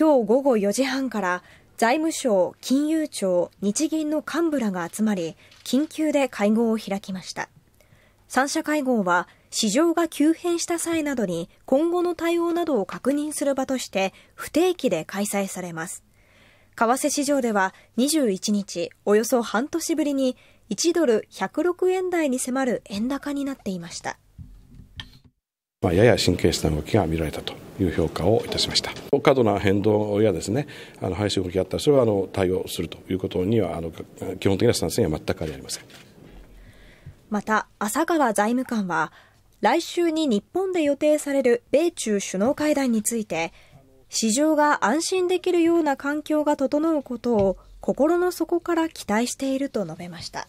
今日午後4時半から財務省、金融庁、日銀の幹部らが集まり、緊急で会合を開きました。3者会合は、市場が急変した際などに今後の対応などを確認する場として不定期で開催されます。為替市場では21日、およそ半年ぶりに1ドル106円台に迫る円高になっていました。まあ、やや神経質な動きが見られたという評価をいたしました過度な変動やですねあの動きがあったらそれはあの対応するということにはあの基本的なスタンスには全くありませんまた浅川財務官は来週に日本で予定される米中首脳会談について市場が安心できるような環境が整うことを心の底から期待していると述べました。